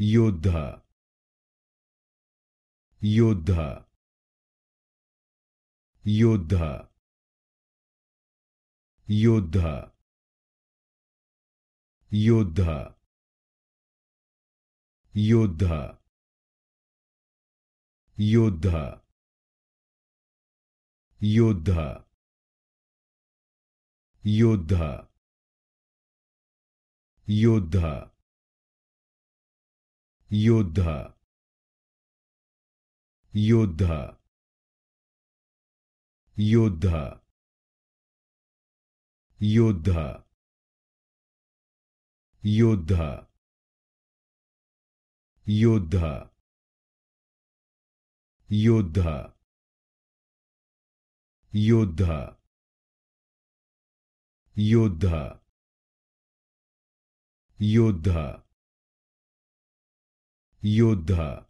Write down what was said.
योद्धा योद्धा योद्धा योद्धा योद्धा योद्धा योद्धा योद्धा योद्धा योद्धा योद्धा योद्धा योद्धा योद्धा योद्धा योद्धा योद्धा योद्धा योद्धा योद्धा योद्धा